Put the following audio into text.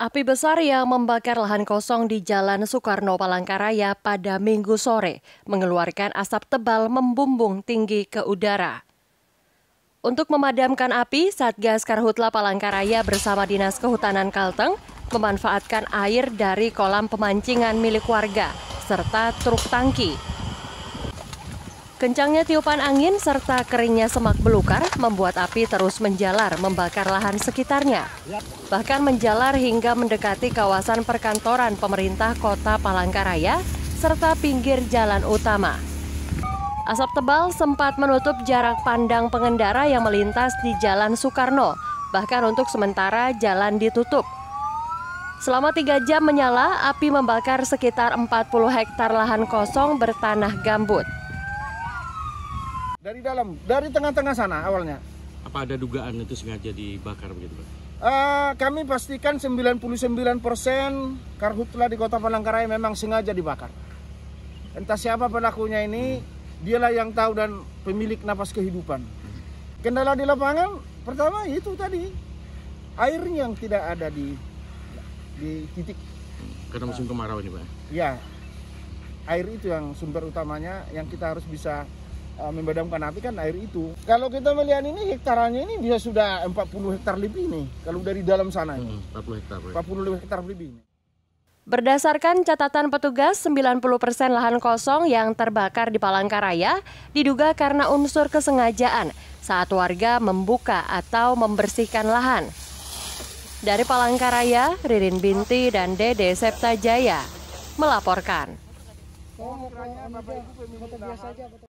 Api besar yang membakar lahan kosong di Jalan Soekarno Palangkaraya pada minggu sore mengeluarkan asap tebal membumbung tinggi ke udara. Untuk memadamkan api, Satgas Karhutla Palangkaraya bersama Dinas Kehutanan Kalteng memanfaatkan air dari kolam pemancingan milik warga serta truk tangki Kencangnya tiupan angin serta keringnya semak belukar membuat api terus menjalar membakar lahan sekitarnya. Bahkan menjalar hingga mendekati kawasan perkantoran pemerintah kota Palangkaraya serta pinggir jalan utama. Asap tebal sempat menutup jarak pandang pengendara yang melintas di Jalan Soekarno, bahkan untuk sementara jalan ditutup. Selama tiga jam menyala, api membakar sekitar 40 hektar lahan kosong bertanah gambut. Dari dalam, dari tengah-tengah sana awalnya. Apa ada dugaan itu sengaja dibakar begitu Pak? Uh, kami pastikan 99% karhutla di kota Palangkaraya memang sengaja dibakar. Entah siapa pelakunya ini, hmm. dialah yang tahu dan pemilik napas kehidupan. Kendala di lapangan, pertama itu tadi, air yang tidak ada di di titik. Karena musim kemarau ini Pak? Ya, air itu yang sumber utamanya yang kita harus bisa Eh, memadamkan api kan air itu. Kalau kita melihat ini hektarannya ini bisa sudah 40 hektar lebih nih kalau dari dalam sana ini. 40 hmm, hektar. 40 ya. hektar lebih nih. Berdasarkan catatan petugas, 90 persen lahan kosong yang terbakar di Palangkaraya diduga karena unsur kesengajaan saat warga membuka atau membersihkan lahan. Dari Palangkaraya, Ririn Binti dan Dede Septajaya melaporkan.